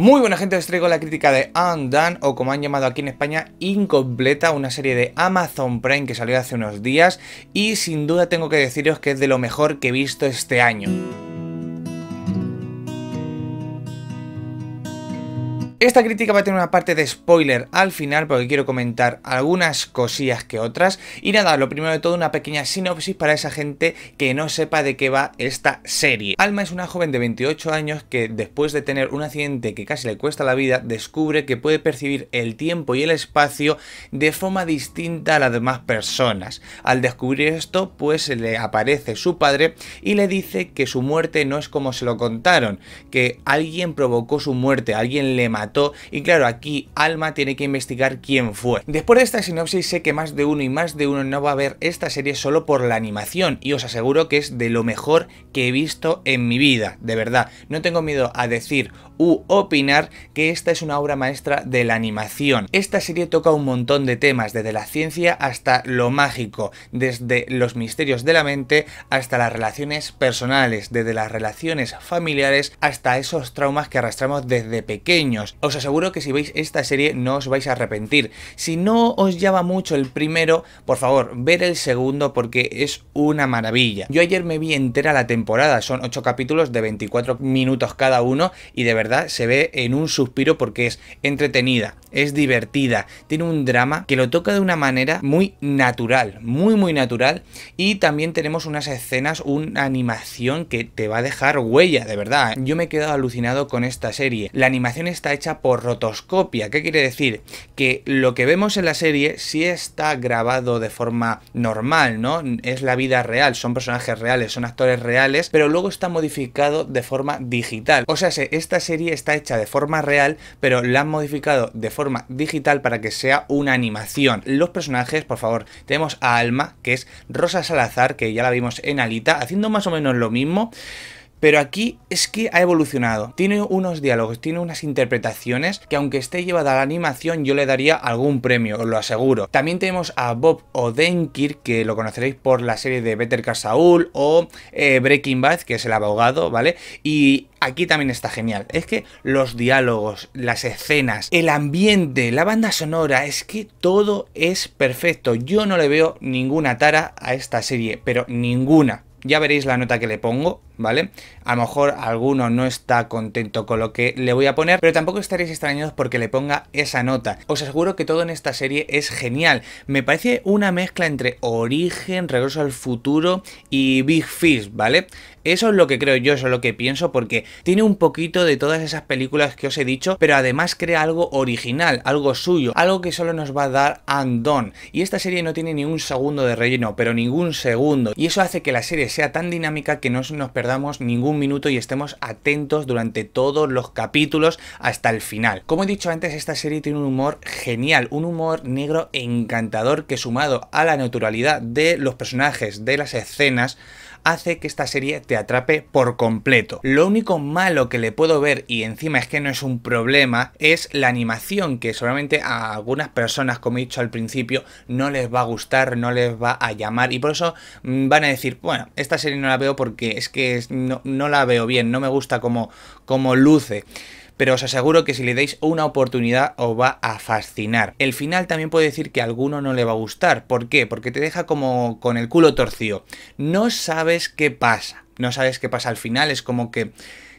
Muy buena gente, os traigo la crítica de Undone, o como han llamado aquí en España, Incompleta, una serie de Amazon Prime que salió hace unos días y sin duda tengo que deciros que es de lo mejor que he visto este año. Esta crítica va a tener una parte de spoiler al final porque quiero comentar algunas cosillas que otras. Y nada, lo primero de todo una pequeña sinopsis para esa gente que no sepa de qué va esta serie. Alma es una joven de 28 años que después de tener un accidente que casi le cuesta la vida, descubre que puede percibir el tiempo y el espacio de forma distinta a las demás personas. Al descubrir esto, pues le aparece su padre y le dice que su muerte no es como se lo contaron, que alguien provocó su muerte, alguien le mató y claro, aquí Alma tiene que investigar quién fue. Después de esta sinopsis sé que más de uno y más de uno no va a ver esta serie solo por la animación y os aseguro que es de lo mejor que he visto en mi vida, de verdad. No tengo miedo a decir u opinar que esta es una obra maestra de la animación. Esta serie toca un montón de temas, desde la ciencia hasta lo mágico, desde los misterios de la mente hasta las relaciones personales, desde las relaciones familiares hasta esos traumas que arrastramos desde pequeños. Os aseguro que si veis esta serie no os vais a arrepentir. Si no os llama mucho el primero, por favor, ver el segundo porque es una maravilla. Yo ayer me vi entera la temporada, son 8 capítulos de 24 minutos cada uno y de verdad se ve en un suspiro porque es entretenida, es divertida, tiene un drama que lo toca de una manera muy natural, muy muy natural y también tenemos unas escenas, una animación que te va a dejar huella, de verdad. ¿eh? Yo me he quedado alucinado con esta serie. La animación está hecha por rotoscopia. ¿Qué quiere decir? Que lo que vemos en la serie sí está grabado de forma normal, ¿no? Es la vida real, son personajes reales, son actores reales, pero luego está modificado de forma digital. O sea, esta serie está hecha de forma real, pero la han modificado de forma digital para que sea una animación. Los personajes, por favor, tenemos a Alma, que es Rosa Salazar, que ya la vimos en Alita, haciendo más o menos lo mismo. Pero aquí es que ha evolucionado. Tiene unos diálogos, tiene unas interpretaciones que aunque esté llevada a la animación yo le daría algún premio, os lo aseguro. También tenemos a Bob Odenkir que lo conoceréis por la serie de Better Call Saul o eh, Breaking Bad, que es el abogado, ¿vale? Y aquí también está genial. Es que los diálogos, las escenas, el ambiente, la banda sonora, es que todo es perfecto. Yo no le veo ninguna tara a esta serie, pero ninguna. Ya veréis la nota que le pongo, ¿vale? A lo mejor alguno no está contento con lo que le voy a poner, pero tampoco estaréis extrañados porque le ponga esa nota. Os aseguro que todo en esta serie es genial. Me parece una mezcla entre Origen, Regreso al Futuro y Big Fish, ¿vale? Eso es lo que creo yo, eso es lo que pienso, porque tiene un poquito de todas esas películas que os he dicho, pero además crea algo original, algo suyo, algo que solo nos va a dar Andon. Y esta serie no tiene ni un segundo de relleno, pero ningún segundo. Y eso hace que la serie sea tan dinámica que no nos perdamos damos ningún minuto y estemos atentos durante todos los capítulos hasta el final. Como he dicho antes, esta serie tiene un humor genial, un humor negro encantador que sumado a la naturalidad de los personajes, de las escenas, hace que esta serie te atrape por completo. Lo único malo que le puedo ver, y encima es que no es un problema, es la animación, que solamente a algunas personas, como he dicho al principio, no les va a gustar, no les va a llamar, y por eso mm, van a decir, bueno, esta serie no la veo porque es que no, la veo bien, no me gusta como, como luce pero os aseguro que si le deis una oportunidad os va a fascinar. El final también puede decir que a alguno no le va a gustar. ¿Por qué? Porque te deja como con el culo torcido. No sabes qué pasa. No sabes qué pasa al final. Es como que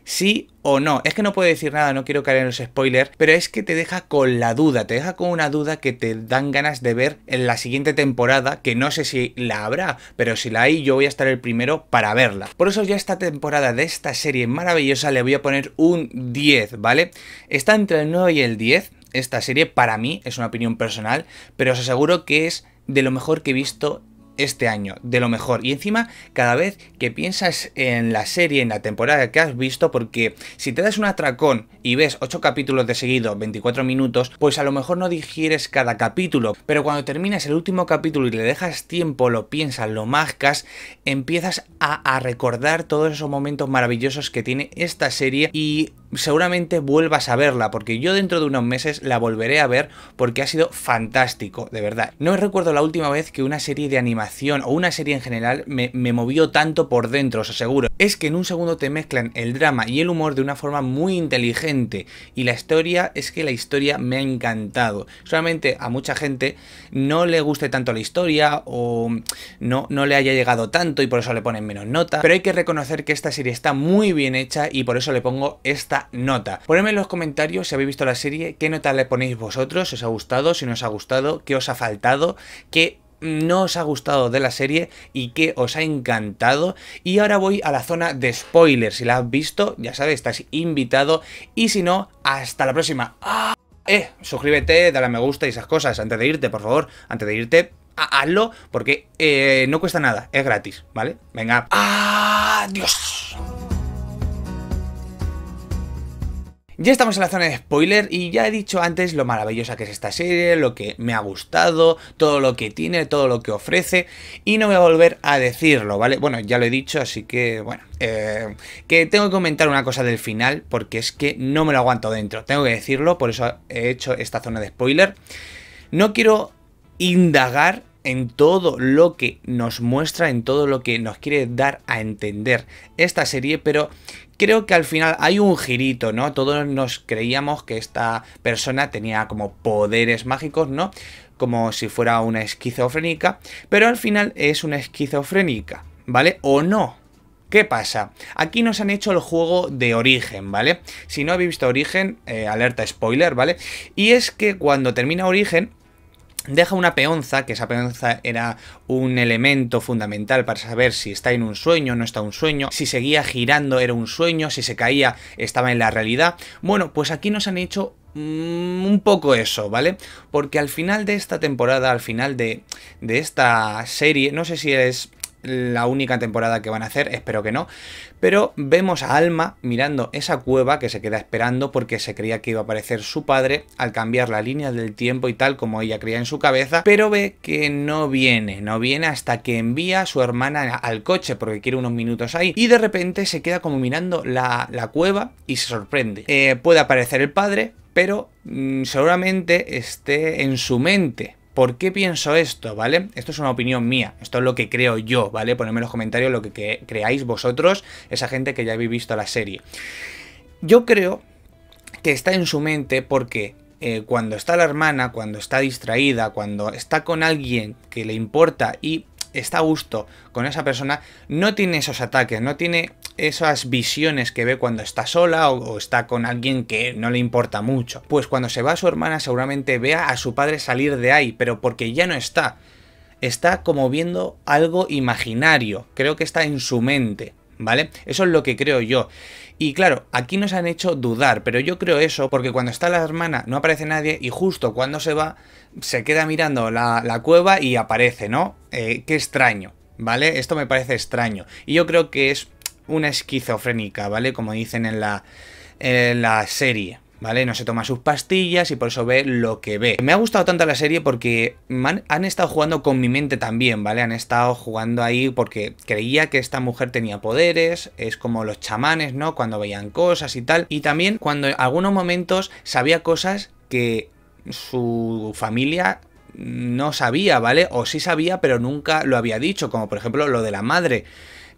sí o no. Es que no puedo decir nada, no quiero caer en los spoilers, pero es que te deja con la duda, te deja con una duda que te dan ganas de ver en la siguiente temporada, que no sé si la habrá, pero si la hay yo voy a estar el primero para verla. Por eso ya esta temporada de esta serie maravillosa le voy a poner un 10, ¿vale? Está entre el 9 y el 10, esta serie para mí, es una opinión personal, pero os aseguro que es de lo mejor que he visto este año, de lo mejor. Y encima, cada vez que piensas en la serie, en la temporada que has visto, porque si te das un atracón y ves 8 capítulos de seguido, 24 minutos, pues a lo mejor no digieres cada capítulo. Pero cuando terminas el último capítulo y le dejas tiempo, lo piensas, lo mascas, empiezas a recordar todos esos momentos maravillosos que tiene esta serie y seguramente vuelvas a verla, porque yo dentro de unos meses la volveré a ver porque ha sido fantástico, de verdad. No recuerdo la última vez que una serie de animación o una serie en general me, movió tanto por dentro, os aseguro. Es que en un segundo te mezclan el drama y el humor de una forma muy inteligente y la historia, es que la historia me ha encantado. Solamente a mucha gente no le guste tanto la historia o no, no le haya llegado tanto y por eso le ponen menos nota, pero hay que reconocer que esta serie está muy bien hecha y por eso le pongo esta nota. Ponedme en los comentarios si habéis visto la serie, qué nota le ponéis vosotros, si os ha gustado, si no os ha gustado, qué os ha faltado, qué no os ha gustado de la serie y que os ha encantado. Y ahora voy a la zona de spoilers. Si la has visto, ya sabes, estás invitado. Y si no, hasta la próxima. ¡Ah! Eh, suscríbete, dale a me gusta y esas cosas. Antes de irte, por favor, antes de irte, hazlo porque eh, no cuesta nada, es gratis, ¿vale? Venga. ¡Adiós! ¡Ah, Ya estamos en la zona de spoiler y ya he dicho antes lo maravillosa que es esta serie, lo que me ha gustado, todo lo que tiene, todo lo que ofrece y no voy a volver a decirlo, ¿vale? Bueno, ya lo he dicho, así que bueno, eh, que tengo que comentar una cosa del final porque es que no me lo aguanto dentro, tengo que decirlo, por eso he hecho esta zona de spoiler. No quiero indagar en todo lo que nos muestra, en todo lo que nos quiere dar a entender esta serie, pero creo que al final hay un girito, ¿no? Todos nos creíamos que esta persona tenía como poderes mágicos, ¿no? Como si fuera una esquizofrénica, pero al final es una esquizofrénica, ¿vale? O no, ¿Qué pasa? Aquí nos han hecho el juego de origen, ¿vale? Si no habéis visto origen, eh, alerta spoiler, ¿vale? Y es que cuando termina origen, deja una peonza, que esa peonza era un elemento fundamental para saber si está en un sueño, no está un sueño, si seguía girando era un sueño, si se caía estaba en la realidad. Bueno, pues aquí nos han hecho mm, un poco eso, ¿vale? Porque al final de esta temporada, al final de, de esta serie, no sé si es la única temporada que van a hacer, espero que no. Pero vemos a Alma mirando esa cueva que se queda esperando porque se creía que iba a aparecer su padre al cambiar la línea del tiempo y tal como ella creía en su cabeza, pero ve que no viene, no viene hasta que envía a su hermana al coche porque quiere unos minutos ahí y de repente se queda como mirando la, cueva y se sorprende. Eh, puede aparecer el padre, pero mm, seguramente esté en su mente ¿Por qué pienso esto, vale? Esto es una opinión mía, esto es lo que creo yo, ¿vale? Ponedme en los comentarios lo que, creáis vosotros, esa gente que ya habéis visto la serie. Yo creo que está en su mente porque eh, cuando está la hermana, cuando está distraída, cuando está con alguien que le importa y está a gusto con esa persona, no tiene esos ataques, no tiene esas visiones que ve cuando está sola o, está con alguien que no le importa mucho. Pues cuando se va a su hermana seguramente vea a su padre salir de ahí, pero porque ya no está. Está como viendo algo imaginario, creo que está en su mente. ¿vale? Eso es lo que creo yo. Y claro, aquí nos han hecho dudar, pero yo creo eso porque cuando está la hermana no aparece nadie y justo cuando se va se queda mirando la, cueva y aparece, ¿no? Eh, qué extraño, ¿vale? Esto me parece extraño. Y yo creo que es una esquizofrénica, ¿vale? Como dicen en la, en la serie, ¿vale? No se toma sus pastillas y por eso ve lo que ve. Me ha gustado tanto la serie porque han, estado jugando con mi mente también, ¿vale? Han estado jugando ahí porque creía que esta mujer tenía poderes, es como los chamanes, ¿no? Cuando veían cosas y tal. Y también cuando en algunos momentos sabía cosas que su familia no sabía, ¿vale? O sí sabía, pero nunca lo había dicho, como por ejemplo lo de la madre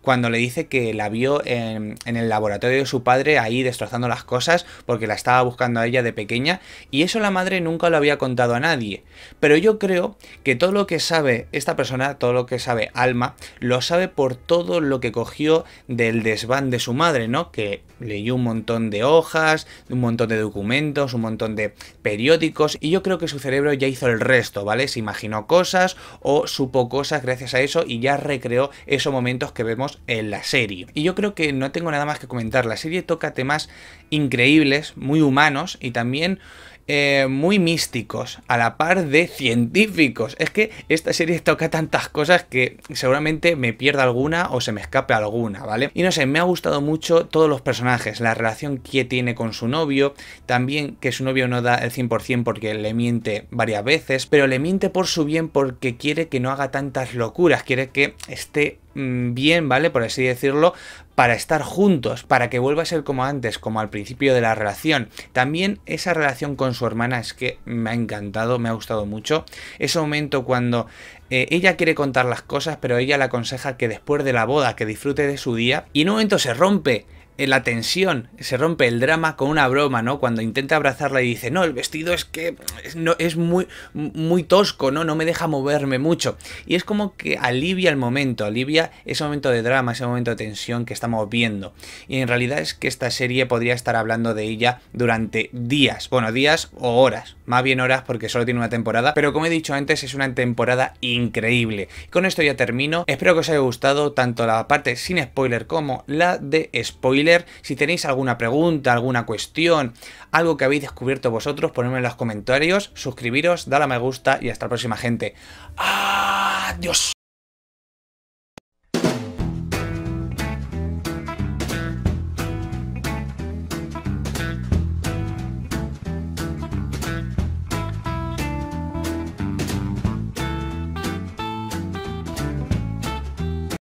cuando le dice que la vio en, el laboratorio de su padre ahí destrozando las cosas porque la estaba buscando a ella de pequeña y eso la madre nunca lo había contado a nadie. Pero yo creo que todo lo que sabe esta persona, todo lo que sabe Alma, lo sabe por todo lo que cogió del desván de su madre, ¿no? Que leyó un montón de hojas, un montón de documentos, un montón de periódicos y yo creo que su cerebro ya hizo el resto, ¿vale? Se imaginó cosas o supo cosas gracias a eso y ya recreó esos momentos que vemos en la serie. Y yo creo que no tengo nada más que comentar. La serie toca temas increíbles, muy humanos y también eh, muy místicos, a la par de científicos. Es que esta serie toca tantas cosas que seguramente me pierda alguna o se me escape alguna, ¿vale? Y no sé, me ha gustado mucho todos los personajes, la relación que tiene con su novio, también que su novio no da el 100% porque le miente varias veces, pero le miente por su bien porque quiere que no haga tantas locuras, quiere que esté mm, bien, ¿vale? Por así decirlo, para estar juntos, para que vuelva a ser como antes, como al principio de la relación. También esa relación con su hermana es que me ha encantado, me ha gustado mucho. Ese momento cuando eh, ella quiere contar las cosas, pero ella le aconseja que después de la boda, que disfrute de su día, y en un momento se rompe eh, la tensión, se rompe el drama con una broma, ¿no? Cuando intenta abrazarla y dice, no, el vestido es que es, no, es muy, muy tosco, ¿no? No me deja moverme mucho. Y es como que alivia el momento, alivia ese momento de drama, ese momento de tensión que estamos viendo. Y en realidad es que esta serie podría estar hablando de ella durante días, bueno, días o horas, más bien horas porque solo tiene una temporada, pero como he dicho antes, es una temporada increíble. Con esto ya termino, espero que os haya gustado tanto la parte sin spoiler como la de spoiler si tenéis alguna pregunta, alguna cuestión, algo que habéis descubierto vosotros, ponedme en los comentarios, suscribiros, dale a me gusta y hasta la próxima gente. Adiós. ¡Ah,